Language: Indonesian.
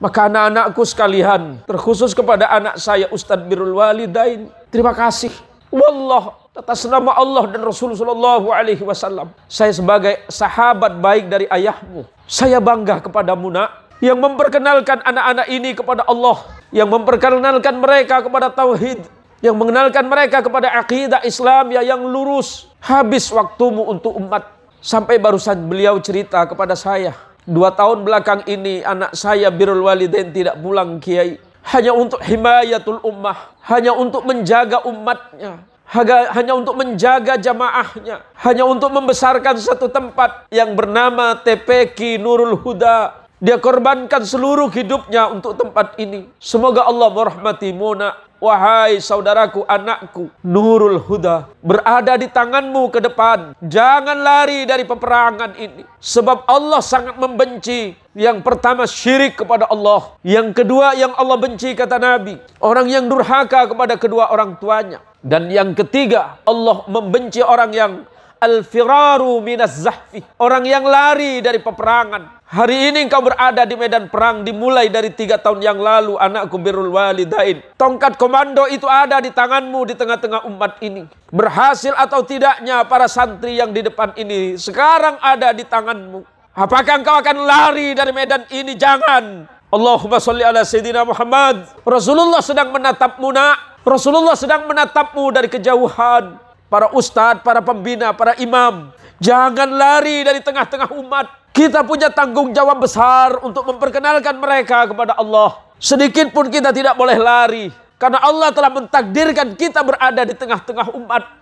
Maka anak-anakku sekalian, terkhusus kepada anak saya Ustadz Birul Walidain, terima kasih. Wallah, atas nama Allah dan Rasulullah Sallallahu Alaihi Wasallam, saya sebagai sahabat baik dari ayahmu, saya bangga kepada nak, yang memperkenalkan anak-anak ini kepada Allah, yang memperkenalkan mereka kepada Tauhid, yang mengenalkan mereka kepada aqidah Islam ya yang lurus. Habis waktumu untuk umat. Sampai barusan beliau cerita kepada saya Dua tahun belakang ini anak saya Birul walidin tidak pulang kiai. Hanya untuk himayatul ummah. Hanya untuk menjaga umatnya. Hanya untuk menjaga jamaahnya. Hanya untuk membesarkan satu tempat yang bernama TPK Nurul Huda. Dia korbankan seluruh hidupnya untuk tempat ini. Semoga Allah merahmati Mona. Wahai saudaraku, anakku, Nurul Huda, berada di tanganmu ke depan. Jangan lari dari peperangan ini. Sebab Allah sangat membenci. Yang pertama syirik kepada Allah. Yang kedua yang Allah benci kata Nabi. Orang yang durhaka kepada kedua orang tuanya. Dan yang ketiga, Allah membenci orang yang Al-firaru minaz zahfi. Orang yang lari dari peperangan. Hari ini engkau berada di medan perang dimulai dari tiga tahun yang lalu anakku birrul walidain. Tongkat komando itu ada di tanganmu di tengah-tengah umat ini. Berhasil atau tidaknya para santri yang di depan ini sekarang ada di tanganmu. Apakah engkau akan lari dari medan ini? Jangan. Allahumma sholli ala sayyidina Muhammad. Rasulullah sedang menatapmu nak. Rasulullah sedang menatapmu dari kejauhan para ustadz, para pembina, para imam. Jangan lari dari tengah-tengah umat. Kita punya tanggung jawab besar untuk memperkenalkan mereka kepada Allah. Sedikit pun kita tidak boleh lari. Karena Allah telah mentakdirkan kita berada di tengah-tengah umat.